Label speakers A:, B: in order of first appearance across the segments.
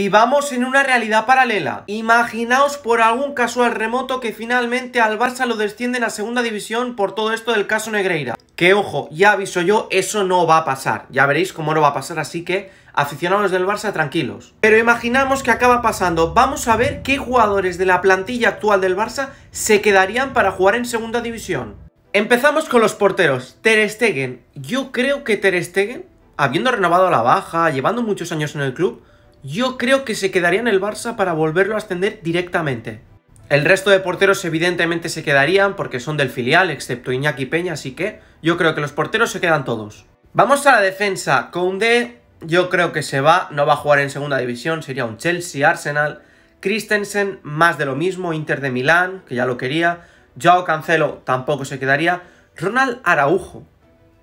A: Vivamos en una realidad paralela. Imaginaos por algún casual remoto que finalmente al Barça lo descienden a segunda división por todo esto del caso Negreira. Que ojo, ya aviso yo, eso no va a pasar. Ya veréis cómo no va a pasar, así que aficionados del Barça tranquilos. Pero imaginamos que acaba pasando. Vamos a ver qué jugadores de la plantilla actual del Barça se quedarían para jugar en segunda división. Empezamos con los porteros. Ter Stegen. Yo creo que Ter Stegen, habiendo renovado la baja, llevando muchos años en el club, yo creo que se quedaría en el Barça para volverlo a ascender directamente. El resto de porteros evidentemente se quedarían porque son del filial, excepto Iñaki Peña, así que yo creo que los porteros se quedan todos. Vamos a la defensa. Conde, yo creo que se va, no va a jugar en segunda división, sería un Chelsea, Arsenal. Christensen, más de lo mismo, Inter de Milán, que ya lo quería. Joao Cancelo tampoco se quedaría. Ronald Araujo,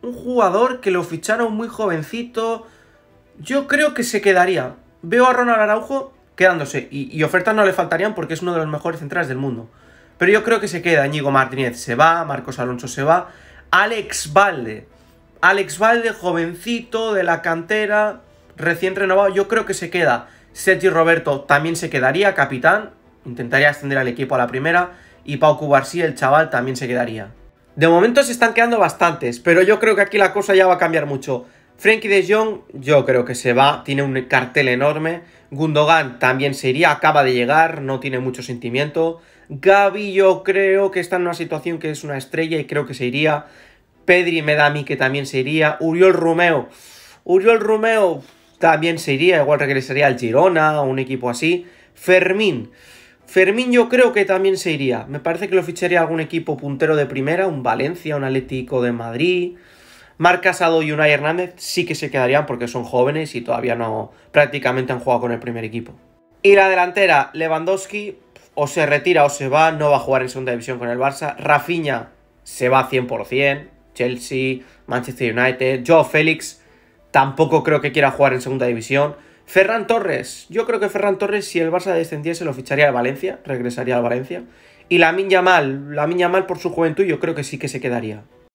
A: un jugador que lo ficharon muy jovencito, yo creo que se quedaría veo a Ronald Araujo quedándose. Y, ofertas no le faltarían porque es uno de los mejores centrales del mundo. Pero yo creo que se queda. Ñigo Martínez se va, Marcos Alonso se va. Alex Valde. Alex Valde, jovencito, de la cantera, recién renovado, yo creo que se queda. Sergi Roberto también se quedaría, capitán. Intentaría ascender al equipo a la primera. Y Pau Cubarsí, el chaval, también se quedaría. De momento se están quedando bastantes, pero yo creo que aquí la cosa ya va a cambiar mucho. Frankie de Jong yo creo que se va, tiene un cartel enorme. Gundogan también se iría, acaba de llegar, no tiene mucho sentimiento. Gaby, yo creo que está en una situación que es una estrella y creo que se iría. Pedri me da mí que también se iría. Uriol Romeo. Uriol Romeo también se iría, igual regresaría al Girona o un equipo así. Fermín. Fermín yo creo que también se iría. Me parece que lo ficharía algún equipo puntero de primera, un Valencia, un Atlético de Madrid. Marc Casado y Unai Hernández sí que se quedarían porque son jóvenes y todavía no prácticamente han jugado con el primer equipo. Y la delantera, Lewandowski o se retira o se va, no va a jugar en segunda división con el Barça. Rafinha se va 100%, Chelsea, Manchester United, Joe Félix tampoco creo que quiera jugar en segunda división. Ferran Torres, yo creo que Ferran Torres si el Barça descendiese lo ficharía a Valencia, regresaría al Valencia. Y la Mal, la Mal por su juventud yo creo que sí que se quedaría.